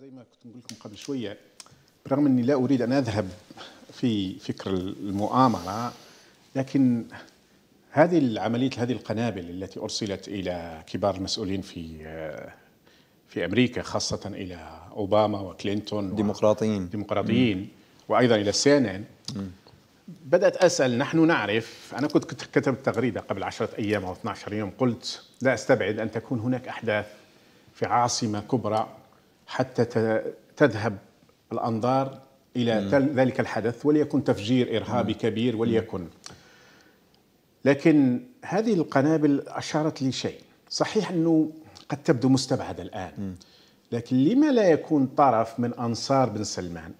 زي ما كنت نقول لكم قبل شويه برغم اني لا اريد ان اذهب في فكر المؤامره لكن هذه عمليه هذه القنابل التي ارسلت الى كبار المسؤولين في في امريكا خاصه الى اوباما وكلينتون ديمقراطيين ديمقراطيين وايضا الى السينان بدات اسال نحن نعرف انا كنت كتبت تغريده قبل 10 ايام او 12 يوم قلت لا استبعد ان تكون هناك احداث في عاصمه كبرى حتى تذهب الأنظار إلى مم. ذلك الحدث وليكن تفجير إرهابي مم. كبير وليكن لكن هذه القنابل أشارت لشيء صحيح أنه قد تبدو مستبعدة الآن مم. لكن لما لا يكون طرف من أنصار بن سلمان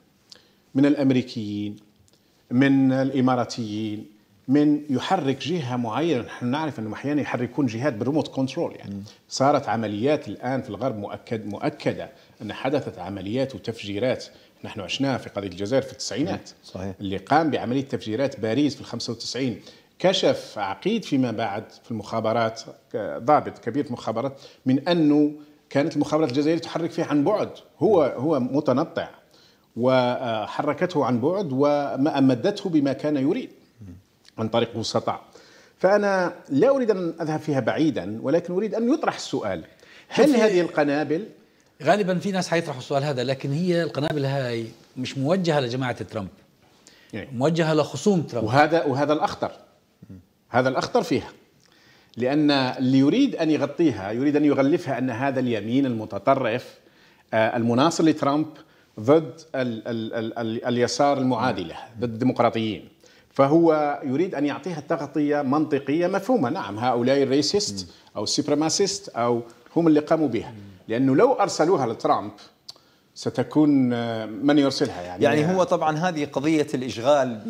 من الأمريكيين من الإماراتيين من يحرك جهة معينة نحن نعرف أنهم أحيانا يحركون جهات بالريموت كنترول يعني صارت عمليات الآن في الغرب مؤكد مؤكدة أن حدثت عمليات وتفجيرات نحن عشناها في قضية الجزائر في التسعينات صحيح. اللي قام بعملية تفجيرات باريس في ال 95 كشف عقيد فيما بعد في المخابرات ضابط كبير في المخابرات من أنه كانت المخابرات الجزائرية تحرك فيه عن بعد هو هو متنطع وحركته عن بعد وما أمدته بما كان يريد عن طريق وسطاء فأنا لا أريد أن أذهب فيها بعيدا ولكن أريد أن يطرح السؤال هل هذه القنابل غالبا في ناس حيطرحوا السؤال هذا لكن هي القنابل هاي مش موجهه لجماعه ترامب يعني موجهه لخصوم ترامب وهذا وهذا الاخطر هذا الاخطر فيها لان اللي يريد ان يغطيها يريد ان يغلفها ان هذا اليمين المتطرف آه، المناصر لترامب ضد ال ال ال ال اليسار المعادي له ضد الديمقراطيين فهو يريد ان يعطيها تغطيه منطقيه مفهومه نعم هؤلاء الريسيست او السيبرماسيست او هم اللي قاموا بها لانه لو ارسلوها لترامب ستكون آه، من يرسلها يعني يعني هو طبعا هذه قضية الإشغال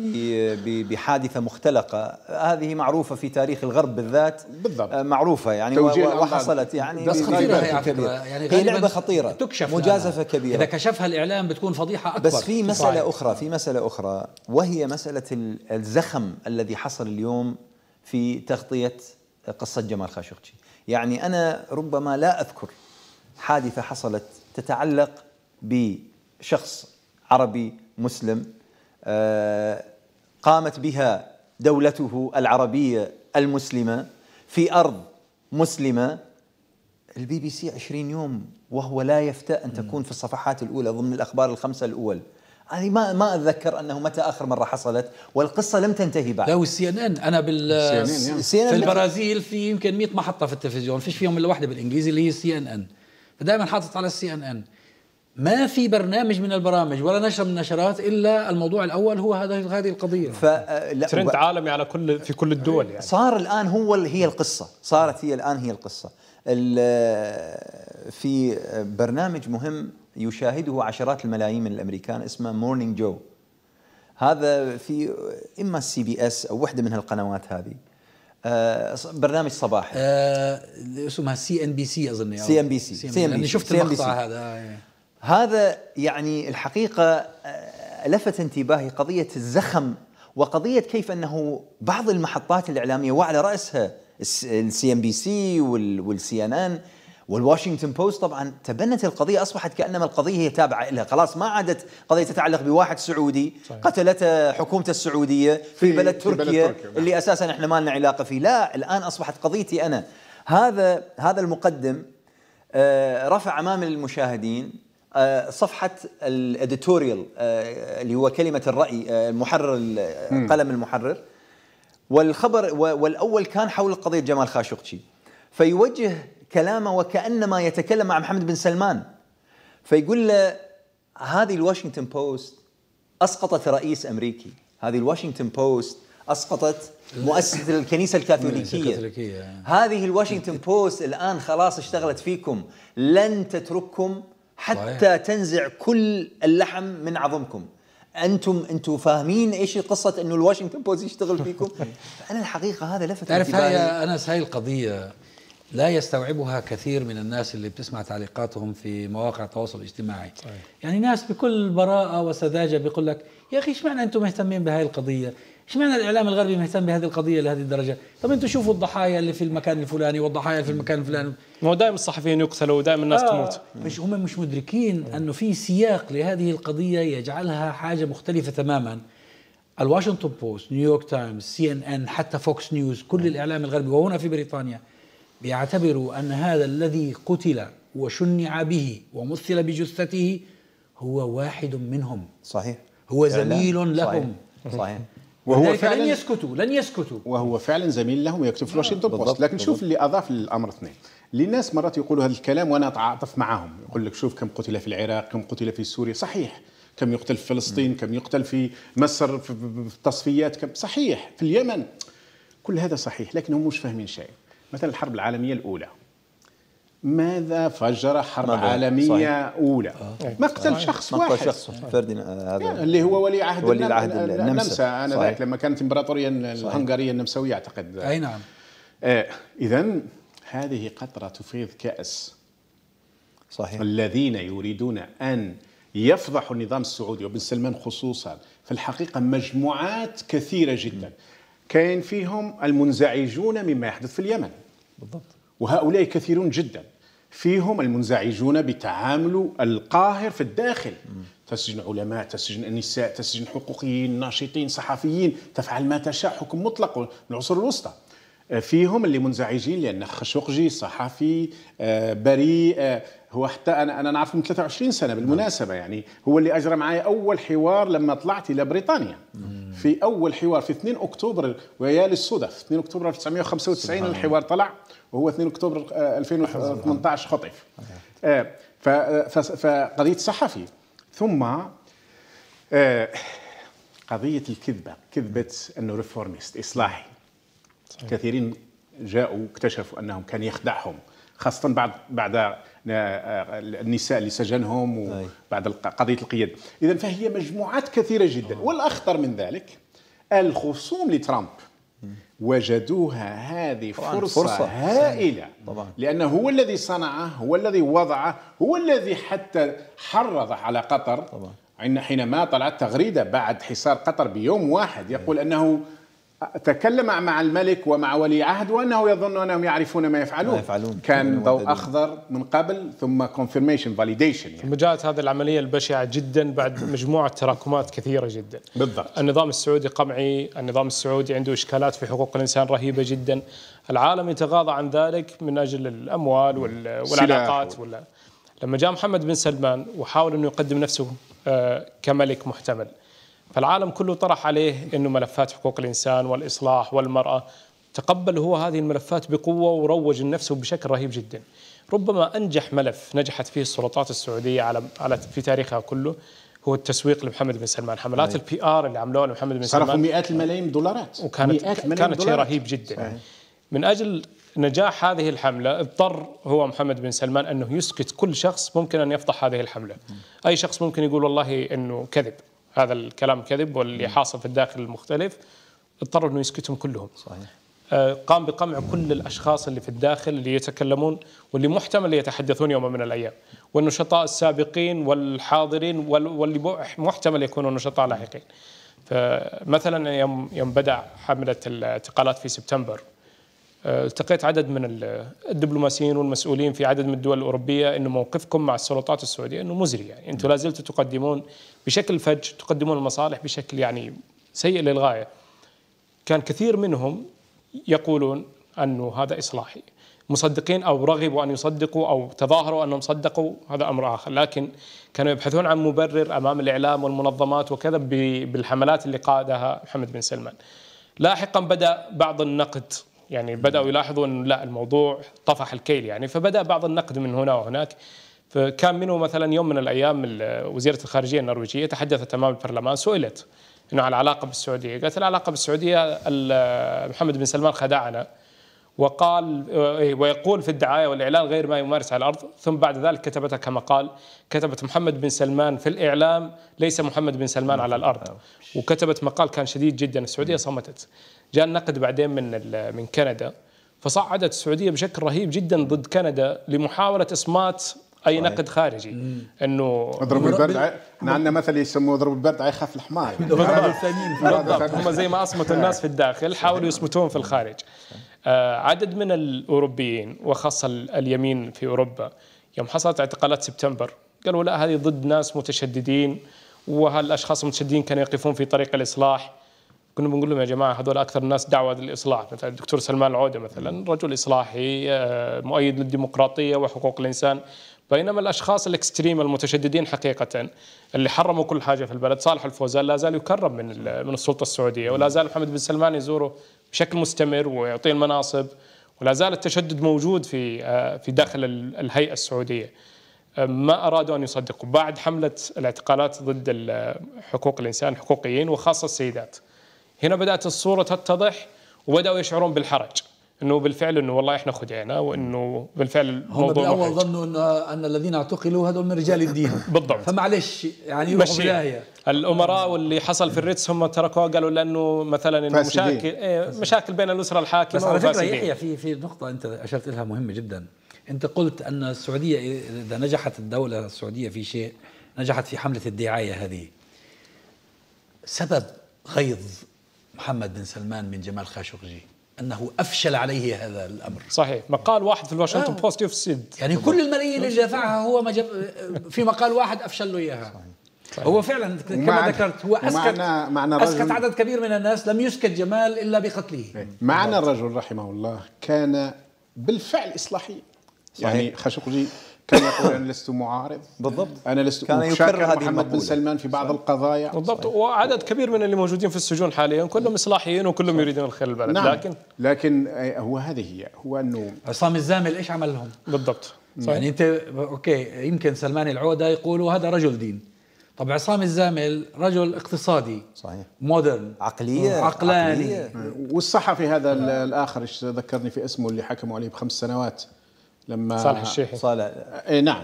بحادثة مختلقة هذه معروفة في تاريخ الغرب بالذات بالضبط آه، معروفة يعني وحصلت يعني بس خطيرة هي كبيرة يعني هي لعبة خطيرة تكشف مجازفة كبيرة إذا كشفها الإعلام بتكون فضيحة أكبر بس في مسألة أخرى في مسألة أخرى وهي مسألة الزخم الذي حصل اليوم في تغطية قصة جمال خاشقجي يعني أنا ربما لا أذكر حادثه حصلت تتعلق بشخص عربي مسلم آه، قامت بها دولته العربيه المسلمه في ارض مسلمه البي بي سي 20 يوم وهو لا يفتأ ان تكون في الصفحات الاولى ضمن الاخبار الخمسه الاول يعني ما ما اتذكر انه متى اخر مره حصلت والقصه لم تنتهي بعد لا والسي ان ان انا بال في البرازيل في يمكن 100 محطه في التلفزيون فيش فيهم الا واحده بالانجليزي اللي هي سي ان ان فدائما حاطط على السي ان ان ما في برنامج من البرامج ولا نشر من النشرات الا الموضوع الاول هو هذا هذه القضيه ف ترند عالمي على كل في كل الدول يعني صار الان هو هي القصه صارت هي الان هي القصه في برنامج مهم يشاهده عشرات الملايين من الامريكان اسمه مورنينج جو هذا في اما السي بي اس او وحده من هالقنوات هذه آه، برنامج صباحي آه اسمها سي ان بي سي اظن سي ان بي سي سي ان بي شفت المقطع هذا آه إيه. هذا يعني الحقيقه آه، لفت انتباهي قضيه الزخم وقضيه كيف انه بعض المحطات الاعلاميه وعلى راسها السي ام بي سي والسي ان ان والواشنطن بوست طبعا تبنت القضيه اصبحت كانما القضيه هي تابعه لها خلاص ما عادت قضيه تتعلق بواحد سعودي صحيح. قتلته حكومته السعوديه في, في بلد تركيا, في بلد تركيا نعم. اللي اساسا احنا ما لنا علاقه فيه لا الان اصبحت قضيتي انا هذا هذا المقدم آه، رفع امام المشاهدين آه، صفحة الاديتوريال آه، اللي هو كلمة الرأي المحرر قلم المحرر والخبر والأول كان حول قضية جمال خاشقجي فيوجه كلامه وكأنما يتكلم مع محمد بن سلمان فيقول له هذه الواشنطن بوست أسقطت رئيس أمريكي هذه الواشنطن بوست اسقطت مؤسسه الكنيسه الكاثوليكيه آه. هذه الواشنطن بوست الان خلاص اشتغلت فيكم لن تترككم حتى تنزع كل اللحم من عظمكم انتم انتم فاهمين ايش قصه انه الواشنطن بوست يشتغل فيكم انا الحقيقه هذا لفت تعرف هاي انس هاي القضيه لا يستوعبها كثير من الناس اللي بتسمع تعليقاتهم في مواقع التواصل الاجتماعي صحيح. يعني ناس بكل براءة وسذاجة بيقول لك يا أخي اشمعنى أنتم مهتمين بهذه القضية اشمعنى الإعلام الغربي مهتم بهذه القضية لهذه الدرجة طب أنتم شوفوا الضحايا اللي في المكان الفلاني والضحايا اللي في المكان الفلاني ما هو دائما الصحفيين يقتلوا ودائما الناس آه تموت مش هم مش مدركين أنه في سياق لهذه القضية يجعلها حاجة مختلفة تماما الواشنطن بوست نيويورك تايمز سي ان ان حتى فوكس نيوز كل الإعلام الغربي وهنا في بريطانيا ليعتبروا أن هذا الذي قتل وشنع به ومثل بجثته هو واحد منهم صحيح هو زميل لهم صحيح, وهو فعلا لن يسكتوا لن يسكتوا وهو فعلا زميل لهم ويكتب في آه، واشنطن بوست لكن شوف اللي اضاف للامر اثنين للناس مرات يقولوا هذا الكلام وانا اتعاطف معهم يقول لك شوف كم قتل في العراق كم قتل في سوريا صحيح كم يقتل في فلسطين م. كم يقتل في مصر في التصفيات كم صحيح في اليمن كل هذا صحيح لكنهم مش فاهمين شيء مثلا الحرب العالمية الأولى ماذا فجر حرب ماذا؟ عالمية صحيح. أولى آه. مقتل آه. شخص مقتل واحد شخص فرد آه، هذا يعني اللي هو ولي عهد ولي العهد النمسا أنا ذاك لما كانت إمبراطورية الهنغارية النمساوية أعتقد أي نعم آه. إذا هذه قطرة تفيض كأس صحيح الذين يريدون أن يفضحوا النظام السعودي وبن سلمان خصوصا في الحقيقة مجموعات كثيرة جدا كاين فيهم المنزعجون مما يحدث في اليمن بالضبط وهؤلاء كثيرون جدا فيهم المنزعجون بتعامل القاهر في الداخل تسجن علماء تسجن النساء تسجن حقوقيين ناشطين صحفيين تفعل ما تشاء حكم مطلق من العصور الوسطى آه، فيهم اللي منزعجين لأن خشوقجي صحفي آه، بريء آه، هو حتى انا انا نعرفه من 23 سنه بالمناسبه يعني هو اللي اجرى معي اول حوار لما طلعت الى بريطانيا في اول حوار في 2 اكتوبر ويا للصدف 2 اكتوبر 1995 الحوار طلع وهو 2 اكتوبر 2018 آه، خطف آه، آه، فقضيه صحفي ثم قضيه الكذبه كذبه انه ريفورميست اصلاحي كثيرين جاءوا اكتشفوا انهم كان يخدعهم خاصه بعد بعد آه، النساء اللي سجنهم وبعد قضيه القياد اذا فهي مجموعات كثيره جدا والاخطر من ذلك الخصوم لترامب وجدوها هذه طبعاً فرصة, فرصة هائلة لأنه هو الذي صنعه هو الذي وضعه هو الذي حتى حرض على قطر طبعا. حينما طلعت تغريدة بعد حصار قطر بيوم واحد يقول أنه تكلم مع الملك ومع ولي عهد وانه يظن انهم يعرفون ما يفعلون, ما يفعلون. كان ضوء اخضر من قبل ثم كونفيرميشن فاليديشن يعني. ثم جاءت هذه العمليه البشعه جدا بعد مجموعه تراكمات كثيره جدا بالضبط النظام السعودي قمعي، النظام السعودي عنده اشكالات في حقوق الانسان رهيبه جدا، العالم يتغاضى عن ذلك من اجل الاموال والعلاقات ولا لما جاء محمد بن سلمان وحاول انه يقدم نفسه آه، كملك محتمل فالعالم كله طرح عليه انه ملفات حقوق الانسان والاصلاح والمراه تقبل هو هذه الملفات بقوه وروج لنفسه بشكل رهيب جدا. ربما انجح ملف نجحت فيه السلطات السعوديه على على في تاريخها كله هو التسويق لمحمد بن سلمان، حملات أيه. طيب. البي ار اللي عملوها لمحمد بن سلمان صرفوا مئات الملايين دولارات وكانت مئات الملايين كانت شيء رهيب جدا. صحيح. من اجل نجاح هذه الحملة اضطر هو محمد بن سلمان أنه يسكت كل شخص ممكن أن يفضح هذه الحملة أي شخص ممكن يقول والله أنه كذب هذا الكلام كذب واللي حاصل في الداخل مختلف اضطروا انه يسكتهم كلهم صحيح آه، قام بقمع كل الاشخاص اللي في الداخل اللي يتكلمون واللي محتمل يتحدثون يوما من الايام والنشطاء السابقين والحاضرين واللي محتمل يكونوا نشطاء لاحقين فمثلا يوم يوم بدا حمله الاعتقالات في سبتمبر آه، التقيت عدد من الدبلوماسيين والمسؤولين في عدد من الدول الأوروبية انه موقفكم مع السلطات السعودية أنه مزري يعني أنتم لا زلتوا تقدمون بشكل فج تقدمون المصالح بشكل يعني سيء للغاية كان كثير منهم يقولون أنه هذا إصلاحي مصدقين أو رغبوا أن يصدقوا أو تظاهروا أنهم صدقوا هذا أمر آخر لكن كانوا يبحثون عن مبرر أمام الإعلام والمنظمات وكذا بالحملات اللي قادها محمد بن سلمان لاحقا بدأ بعض النقد يعني بداوا يلاحظوا انه لا الموضوع طفح الكيل يعني فبدا بعض النقد من هنا وهناك فكان منه مثلا يوم من الايام وزيره الخارجيه النرويجيه تحدثت امام البرلمان سئلت انه على العلاقه بالسعوديه قالت العلاقه بالسعوديه محمد بن سلمان خدعنا وقال إيه، ويقول في الدعايه والاعلان غير ما يمارس على الارض ثم بعد ذلك كتبتها كما قال كتبت محمد بن سلمان في الاعلام ليس محمد بن سلمان على الارض وكتبت مقال كان شديد جدا السعوديه صمتت جاء النقد بعدين من من كندا فصعدت السعوديه بشكل رهيب جدا ضد كندا لمحاوله اصمات اي نقد خارجي انه اضرب البرد احنا عندنا مثل يسموه اضرب البرد يخاف الحمار هم زي ما اصمتوا الناس في الداخل حاولوا يصمتون في الخارج آه، عدد من الاوروبيين وخاصه اليمين في اوروبا يوم حصلت اعتقالات سبتمبر قالوا لا هذه ضد ناس متشددين وهالاشخاص المتشددين كانوا يقفون في طريق الاصلاح كنا بنقول لهم يا جماعه هذول اكثر الناس دعوه للاصلاح مثلا الدكتور سلمان العوده مثلا رجل اصلاحي آه، مؤيد للديمقراطيه وحقوق الانسان بينما الاشخاص الاكستريم المتشددين حقيقه اللي حرموا كل حاجه في البلد صالح الفوزان لا زال يكرم من من السلطه السعوديه ولا زال محمد بن سلمان يزوره بشكل مستمر ويعطيه المناصب ولا زال التشدد موجود في آه، في داخل الهيئه السعوديه آه، ما ارادوا ان يصدقوا بعد حمله الاعتقالات ضد حقوق الانسان حقوقيين وخاصه السيدات هنا بدات الصوره تتضح وبداوا يشعرون بالحرج انه بالفعل انه والله احنا خدعنا وانه بالفعل هم بالاول ظنوا ان ان الذين اعتقلوا هذول من رجال الدين بالضبط فمعلش يعني يروحوا بدايه الامراء واللي حصل في الريتس هم تركوها قالوا لانه مثلا انه مشاكل إيه مشاكل بين الاسره الحاكمه بس على فكره يحيى في في نقطه انت اشرت لها مهمه جدا انت قلت ان السعوديه اذا نجحت الدوله السعوديه في شيء نجحت في حمله الدعايه هذه سبب غيظ محمد بن سلمان من جمال خاشقجي انه افشل عليه هذا الامر صحيح مقال واحد في الواشنطن آه. بوست يفسد يعني كل الملايين اللي دفعها هو ما جب في مقال واحد افشل له اياها صحيح. هو فعلا كما ذكرت هو اسكت معنى اسكت عدد كبير من الناس لم يسكت جمال الا بقتله إيه. معنا الرجل رحمه الله كان بالفعل اصلاحي يعني خاشقجي كان يقول انا لست معارض بالضبط انا لست كان يكرر هذه محمد بن سلمان في بعض صحيح. القضايا بالضبط صحيح. وعدد كبير من اللي موجودين في السجون حاليا كلهم اصلاحيين وكلهم يريدون الخير للبلد نعم. لكن لكن آه، هو هذه هي هو انه عصام الزامل ايش عمل لهم؟ بالضبط صحيح. يعني انت اوكي يمكن سلمان العوده يقولوا هذا رجل دين طب عصام الزامل رجل اقتصادي صحيح مودرن عقليه آه، عقلاني عقلية. والصحفي هذا الاخر ذكرني في اسمه اللي حكموا عليه بخمس سنوات لما صالح الشيحي صالح اي نعم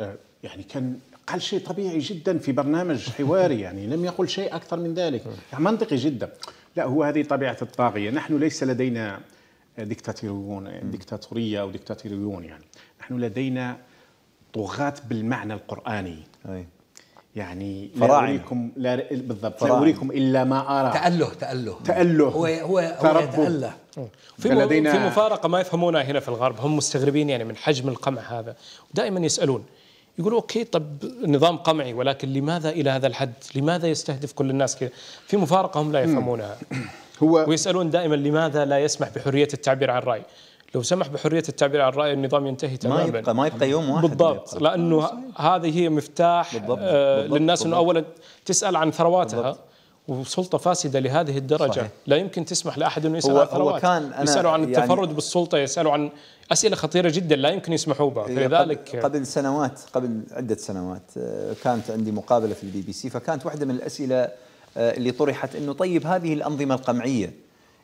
آه، يعني كان قال شيء طبيعي جدا في برنامج حواري يعني لم يقل شيء اكثر من ذلك يعني منطقي جدا لا هو هذه طبيعه الطاغيه نحن ليس لدينا ديكتاتوريون ديكتاتوريه او ديكتاتوريون يعني نحن لدينا طغاة بالمعنى القرآني أي. يعني فراعنة. لا أريكم لا بالضبط فراعنة. لا أريكم إلا ما أرى تأله تأله تأله هو هو, هو يتأله في لدينا في مفارقة ما يفهمونها هنا في الغرب هم مستغربين يعني من حجم القمع هذا ودائما يسألون يقولوا اوكي طب نظام قمعي ولكن لماذا الى هذا الحد؟ لماذا يستهدف كل الناس كذا؟ في مفارقه هم لا يفهمونها. هو ويسالون دائما لماذا لا يسمح بحريه التعبير عن الراي؟ لو سمح بحريه التعبير عن الراي النظام ينتهي تماما ما يبقى ما يبقى يوم واحد بالضبط يبقى. لانه هذه هي مفتاح بالضبط. آه، بالضبط. للناس انه اولا تسال عن ثرواتها بالضبط. وسلطة فاسدة لهذه الدرجة صحيح. لا يمكن تسمح لأحد أنه يسأل هو عن ثروات كان أنا يسألوا عن يعني التفرد يعني بالسلطة يسألوا عن أسئلة خطيرة جدا لا يمكن يسمحوا بها فلذلك قبل سنوات قبل عدة سنوات آه، كانت عندي مقابلة في البي بي سي فكانت واحدة من الأسئلة آه، اللي طرحت أنه طيب هذه الأنظمة القمعية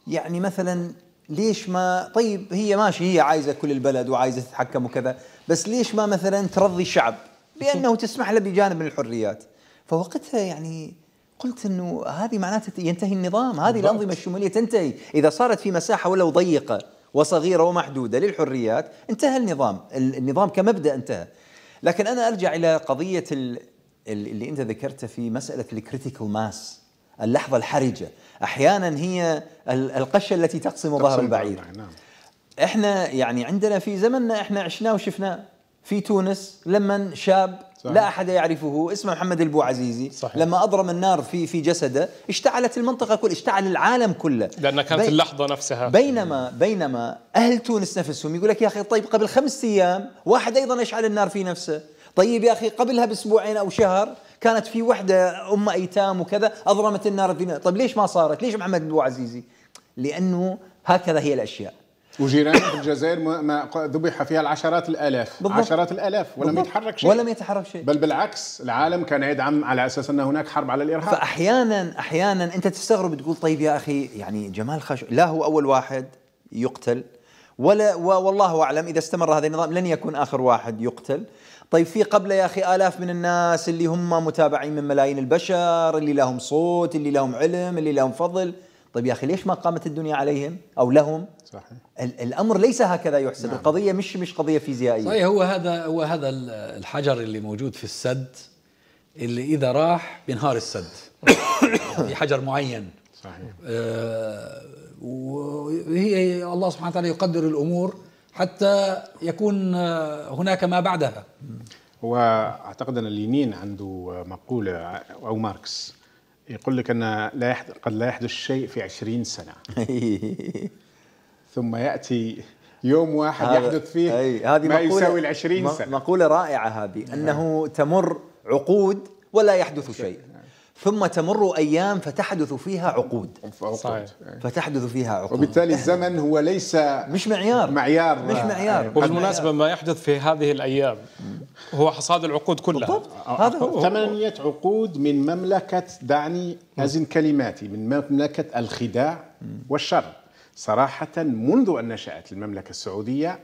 يعني مثلا ليش ما طيب هي ماشي هي عايزه كل البلد وعايزه تتحكم وكذا بس ليش ما مثلا ترضي الشعب بانه تسمح له بجانب من الحريات فوقتها يعني قلت انه هذه معناته ينتهي النظام هذه الانظمه الشموليه تنتهي اذا صارت في مساحه ولو ضيقه وصغيره ومحدوده للحريات انتهى النظام النظام كمبدا انتهى لكن انا ارجع الى قضيه اللي انت ذكرتها في مساله الكريتيكال ماس اللحظة الحرجة أحيانا هي القشة التي تقسم ظهر البعير نعم. احنا يعني عندنا في زمننا احنا عشناه وشفناه في تونس لما شاب صحيح. لا احد يعرفه اسمه محمد البو عزيزي صحيح. لما اضرم النار في في جسده اشتعلت المنطقه كل اشتعل العالم كله لانها كانت بي... اللحظه نفسها بينما بينما اهل تونس نفسهم يقول لك يا اخي طيب قبل خمس ايام واحد ايضا اشعل النار في نفسه طيب يا اخي قبلها باسبوعين او شهر كانت في وحده ام ايتام وكذا اضرمت النار الدنيا طيب ليش ما صارت ليش محمد ابو عزيزي لانه هكذا هي الاشياء وجيران في الجزائر ما ذبح فيها العشرات الالاف بالضبط. عشرات الالاف ولم بالضبط. يتحرك شيء ولم يتحرك شيء بل بالعكس العالم كان يدعم على اساس ان هناك حرب على الارهاب فاحيانا احيانا انت تستغرب تقول طيب يا اخي يعني جمال خاش لا هو اول واحد يقتل ولا والله اعلم اذا استمر هذا النظام لن يكون اخر واحد يقتل طيب في قبله يا اخي الاف من الناس اللي هم متابعين من ملايين البشر اللي لهم صوت اللي لهم علم اللي لهم فضل طيب يا اخي ليش ما قامت الدنيا عليهم او لهم صحيح الامر ليس هكذا يحسب نعم. القضيه مش مش قضيه فيزيائيه صحيح هو هذا هو هذا الحجر اللي موجود في السد اللي اذا راح بينهار السد في يعني حجر معين صحيح آه وهي الله سبحانه وتعالى يقدر الامور حتى يكون آه، هناك ما بعدها واعتقد ان لينين عنده مقوله او ماركس يقول لك ان لا يحد... قد لا يحدث شيء في 20 سنه ثم ياتي يوم واحد هذا يحدث فيه أي. هذه ما مقولة يساوي ال 20 سنه مقوله رائعه هذه انه تمر عقود ولا يحدث شيء ثم تمر ايام فتحدث فيها عقود صحيح. فتحدث فيها عقود وبالتالي الزمن هو ليس مش معيار معيار مش معيار وبالمناسبه ما يحدث في هذه الايام هو حصاد العقود كلها بالضبط هذا ثمانيه عقود من مملكه دعني ازن كلماتي من مملكه الخداع والشر صراحه منذ ان نشات المملكه السعوديه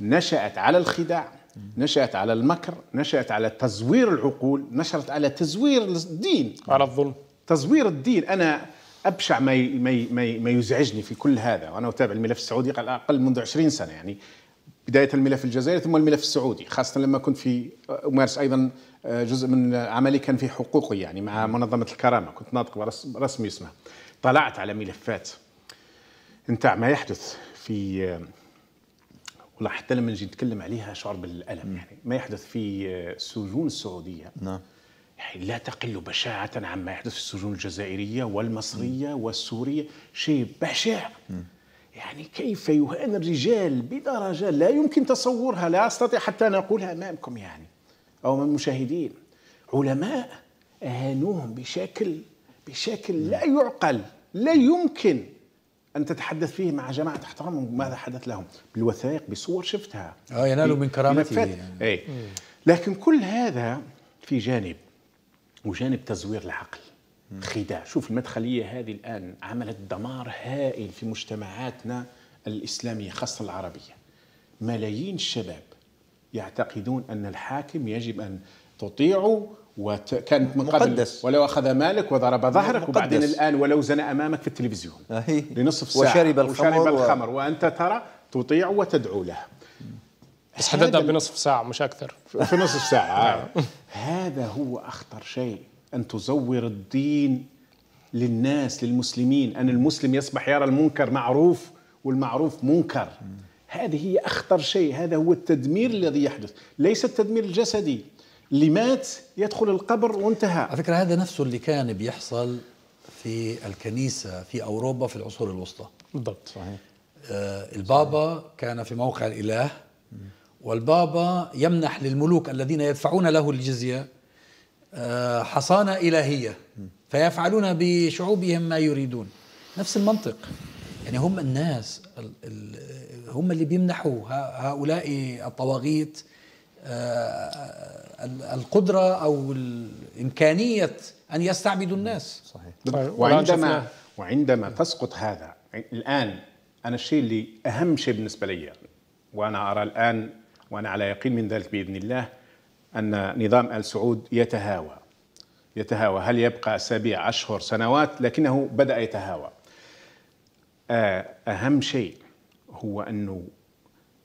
نشات على الخداع نشأت على المكر نشأت على تزوير العقول نشأت على تزوير الدين على الظلم تزوير الدين أنا أبشع ما ما ما يزعجني في كل هذا وأنا أتابع الملف السعودي على الأقل منذ 20 سنة يعني بداية الملف الجزائري ثم الملف السعودي خاصة لما كنت في أمارس أيضا آه، جزء من عملي كان في حقوقي يعني مع منظمة الكرامة كنت ناطق رسمي اسمها طلعت على ملفات نتاع ما يحدث في آه، والله حتى لما نجي نتكلم عليها شعر بالالم م. يعني ما يحدث في السجون السعوديه نعم يعني لا تقل بشاعة عما يحدث في السجون الجزائرية والمصرية م. والسورية شيء بشع م. يعني كيف يهان الرجال بدرجة لا يمكن تصورها لا أستطيع حتى أن أقولها أمامكم يعني أو من المشاهدين علماء أهانوهم بشكل بشكل لا يعقل لا يمكن ان تتحدث فيه مع جماعه تحترمهم ماذا حدث لهم بالوثائق بصور شفتها اه ينالوا من كرامته يعني. اي إيه. لكن كل هذا في جانب وجانب تزوير العقل خداع شوف المدخليه هذه الان عملت دمار هائل في مجتمعاتنا الاسلاميه خاصه العربيه ملايين الشباب يعتقدون ان الحاكم يجب ان تطيعه وكانت من قبل مقدس. ولو اخذ مالك وضرب ظهرك مقدس. وبعدين الان ولو زنى امامك في التلفزيون أهي. لنصف ساعه وشرب الخمر, وشرب الخمر و... وانت ترى تطيع وتدعو له بس حددها بنصف ساعه مش اكثر في نصف ساعه نعم. هذا هو اخطر شيء ان تزور الدين للناس للمسلمين ان المسلم يصبح يرى المنكر معروف والمعروف منكر هذه هي اخطر شيء هذا هو التدمير الذي يحدث ليس التدمير الجسدي اللي مات يدخل القبر وانتهى على فكرة هذا نفسه اللي كان بيحصل في الكنيسة في أوروبا في العصور الوسطى بالضبط صحيح آه البابا صحيح. كان في موقع الإله والبابا يمنح للملوك الذين يدفعون له الجزية آه حصانة إلهية فيفعلون بشعوبهم ما يريدون نفس المنطق يعني هم الناس هم اللي بيمنحوا هؤلاء الطواغيت آه، آه، آه، القدرة أو الامكانيه أن يستعبدوا الناس صحيح طيب، طيب، وعندما وعندما تسقط هذا الآن أنا الشيء اللي أهم شيء بالنسبة لي وأنا أرى الآن وأنا على يقين من ذلك بإذن الله أن نظام آل سعود يتهاوى يتهاوى هل يبقى أسابيع أشهر سنوات لكنه بدأ يتهاوى أهم شيء هو أنه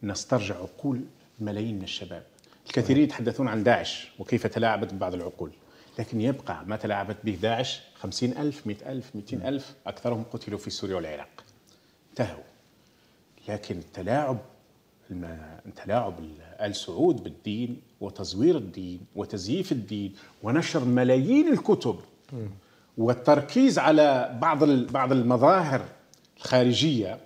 نسترجع عقول ملايين من الشباب الكثيرين يتحدثون عن داعش وكيف تلاعبت ببعض العقول لكن يبقى ما تلاعبت به داعش خمسين ألف مئة ألف مئتين ألف أكثرهم قتلوا في سوريا والعراق انتهوا لكن التلاعب تلاعب آل سعود بالدين وتزوير الدين وتزييف الدين ونشر ملايين الكتب والتركيز على بعض بعض المظاهر الخارجيه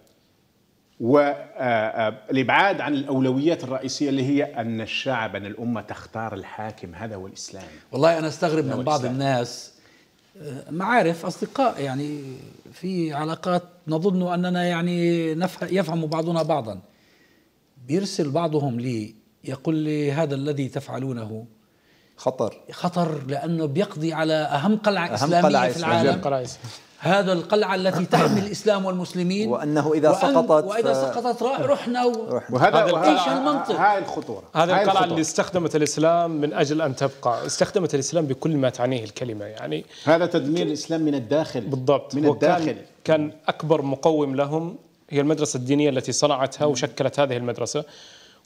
والابعاد آه، آه، عن الاولويات الرئيسيه اللي هي ان الشعب ان الامه تختار الحاكم هذا هو الاسلام والله انا استغرب من بعض الناس آه، معارف اصدقاء يعني في علاقات نظن اننا يعني يفهم بعضنا بعضا بيرسل بعضهم لي يقول لي هذا الذي تفعلونه خطر خطر لانه بيقضي على اهم قلعه أهم اسلاميه قلعة في العالم هذا القلعة التي تحمي الإسلام والمسلمين وأنه إذا وأن سقطت وإذا سقطت رحنا, و... رحنا وهذا إيش المنطق هاي الخطورة هذه القلعة اللي استخدمت الإسلام من أجل أن تبقى استخدمت الإسلام بكل ما تعنيه الكلمة يعني هذا تدمير الإسلام من الداخل بالضبط من الداخل كان أكبر مقوم لهم هي المدرسة الدينية التي صنعتها وشكلت هذه المدرسة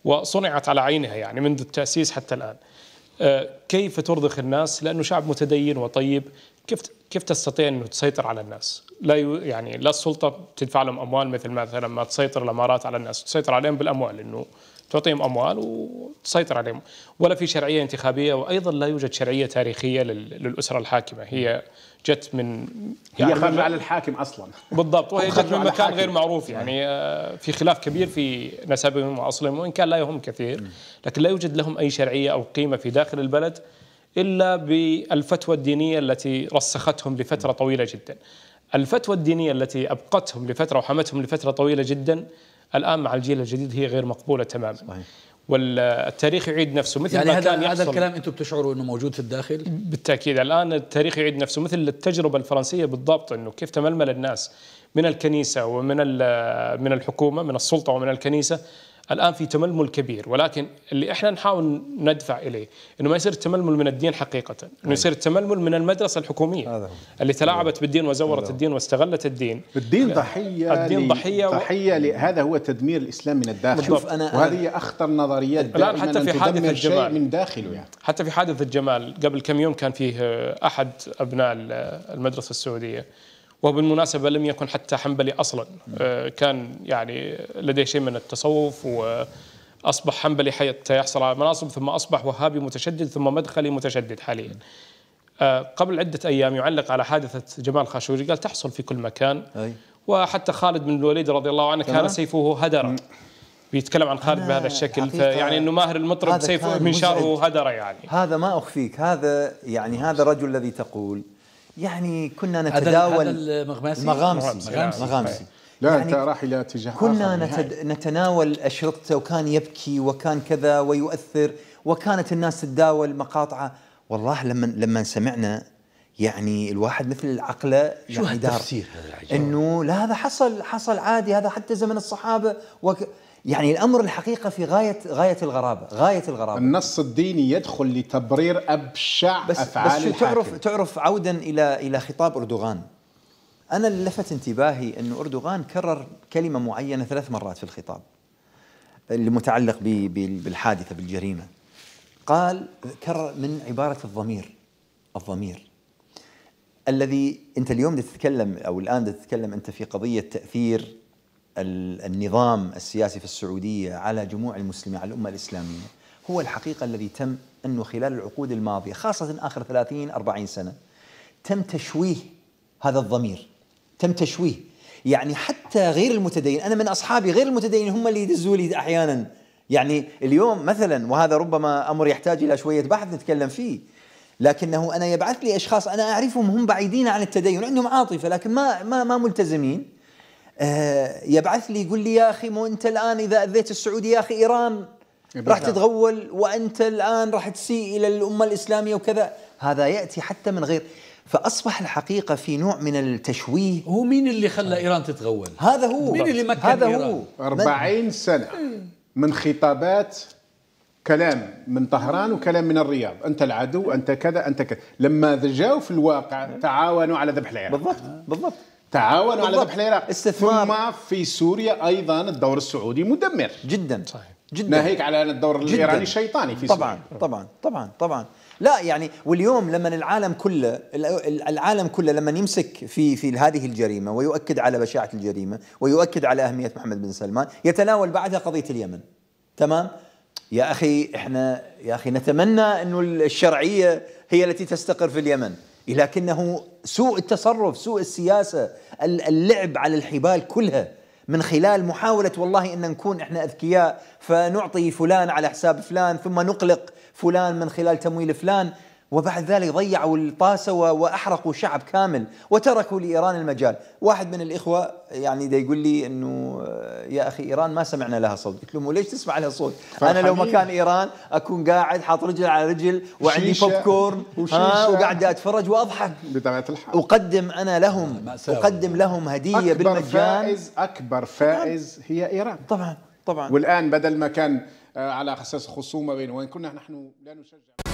وصنعت على عينها يعني منذ التأسيس حتى الآن كيف ترضخ الناس لانه شعب متدين وطيب كيف كيف تستطيع انه تسيطر على الناس؟ لا يعني لا السلطه تدفع لهم اموال مثل مثلا ما تسيطر الامارات على الناس، تسيطر عليهم بالاموال انه تعطيهم اموال وتسيطر عليهم ولا في شرعيه انتخابيه وايضا لا يوجد شرعيه تاريخيه للاسره الحاكمه هي جت من يعني هي خارجه على الحاكم اصلا بالضبط وهي جت من مكان غير معروف يعني آه، في خلاف كبير في نسبهم واصلهم وان كان لا يهم كثير لكن لا يوجد لهم اي شرعيه او قيمه في داخل البلد الا بالفتوى الدينيه التي رسختهم لفتره طويله جدا الفتوى الدينيه التي ابقتهم لفتره وحمتهم لفتره طويله جدا الان مع الجيل الجديد هي غير مقبوله تماما والتاريخ يعيد نفسه مثل يعني ما هذا كان يحصل هذا الكلام انتم بتشعروا انه موجود في الداخل بالتاكيد الان التاريخ يعيد نفسه مثل التجربه الفرنسيه بالضبط انه كيف تململ الناس من الكنيسه ومن من الحكومه من السلطه ومن الكنيسه الان في تململ كبير ولكن اللي احنا نحاول ندفع اليه انه ما يصير التململ من الدين حقيقه، انه يصير التململ أيوة. من المدرسه الحكوميه هذا اللي تلاعبت أيوة. بالدين وزورت أيوة. الدين واستغلت الدين الدين ضحيه الدين ضحيه ضحيه و... هذا هو تدمير الاسلام من الداخل شوف انا وهذه اخطر نظريات الان حتى في حادث الجمال من داخله يعني حتى في حادث الجمال قبل كم يوم كان فيه احد ابناء المدرسه السعوديه وبالمناسبة لم يكن حتى حنبلي أصلا آه، كان يعني لديه شيء من التصوف وأصبح حنبلي حتى يحصل على مناصب ثم أصبح وهابي متشدد ثم مدخلي متشدد حاليا آه، قبل عدة أيام يعلق على حادثة جمال خاشوري قال تحصل في كل مكان أي. وحتى خالد بن الوليد رضي الله عنه كان سيفه هدرا بيتكلم عن خالد بهذا الشكل فيعني انه ماهر المطرب سيفه منشاره هدر يعني هذا ما اخفيك هذا يعني هذا الرجل الذي تقول يعني كنا نتداول المغامسي مغامسي مغامسي, مغامسي. لا يعني انت راح الى اتجاه كنا نتد... نتناول اشرطته وكان يبكي وكان كذا ويؤثر وكانت الناس تتداول مقاطعه والله لما لما سمعنا يعني الواحد مثل عقله شو يعني هالتفسير هذا انه لا هذا حصل حصل عادي هذا حتى زمن الصحابه وك... يعني الامر الحقيقه في غايه غايه الغرابه، غايه الغرابه. النص الديني يدخل لتبرير ابشع بس افعال بس تعرف تعرف عودا الى الى خطاب اردوغان. انا اللي لفت انتباهي انه اردوغان كرر كلمه معينه ثلاث مرات في الخطاب. المتعلق بالحادثه بالجريمه. قال كرر من عباره الضمير. الضمير. الذي انت اليوم تتكلم او الان تتكلم انت في قضيه تاثير النظام السياسي في السعودية على جموع المسلمين على الأمة الإسلامية هو الحقيقة الذي تم أنه خلال العقود الماضية خاصة آخر 30 40 سنة تم تشويه هذا الضمير تم تشويه يعني حتى غير المتدين أنا من أصحابي غير المتدين هم اللي يدزوا لي أحيانا يعني اليوم مثلا وهذا ربما أمر يحتاج إلى شوية بحث نتكلم فيه لكنه أنا يبعث لي أشخاص أنا أعرفهم هم بعيدين عن التدين عندهم عاطفة لكن ما ما ما ملتزمين آه، يبعث لي يقول لي يا اخي مو انت الان اذا اذيت السعوديه يا اخي ايران راح تتغول وانت الان راح تسيء الى الامه الاسلاميه وكذا هذا ياتي حتى من غير فاصبح الحقيقه في نوع من التشويه هو مين اللي خلى ايران تتغول؟ هذا هو مين اللي مكن هذا إيران؟ هو 40 سنه من خطابات كلام من طهران وكلام من الرياض انت العدو انت كذا انت كذا لما جاوا في الواقع تعاونوا على ذبح العراق بالضبط بالضبط تعاونوا على ذبح العراق استثمار ثم في سوريا ايضا الدور السعودي مدمر جدا صحيح جدا ناهيك على ان الدور الايراني شيطاني في طبعا سوريا طبعا طبعا طبعا لا يعني واليوم لما العالم كله العالم كله لما يمسك في في هذه الجريمه ويؤكد على بشاعه الجريمه ويؤكد على اهميه محمد بن سلمان يتناول بعدها قضيه اليمن تمام يا اخي احنا يا اخي نتمنى انه الشرعيه هي التي تستقر في اليمن لكنه سوء التصرف سوء السياسة اللعب على الحبال كلها من خلال محاولة والله أن نكون إحنا أذكياء فنعطي فلان على حساب فلان ثم نقلق فلان من خلال تمويل فلان وبعد ذلك ضيعوا الطاسة وأحرقوا شعب كامل وتركوا لإيران المجال واحد من الإخوة يعني دا يقول لي أنه آه، يا أخي إيران ما سمعنا لها صوت قلت له ليش تسمع لها صوت أنا لو مكان إيران أكون قاعد حاط رجل على رجل وعندي بوب كورن وقاعد أتفرج وأضحك بطبيعة الحال أقدم أنا لهم أقدم لهم هدية أكبر بالمجان فائز أكبر فائز هي إيران طبعا طبعا والآن بدل ما كان آه، على أساس خصومة بين وين كنا نحن لا نشجع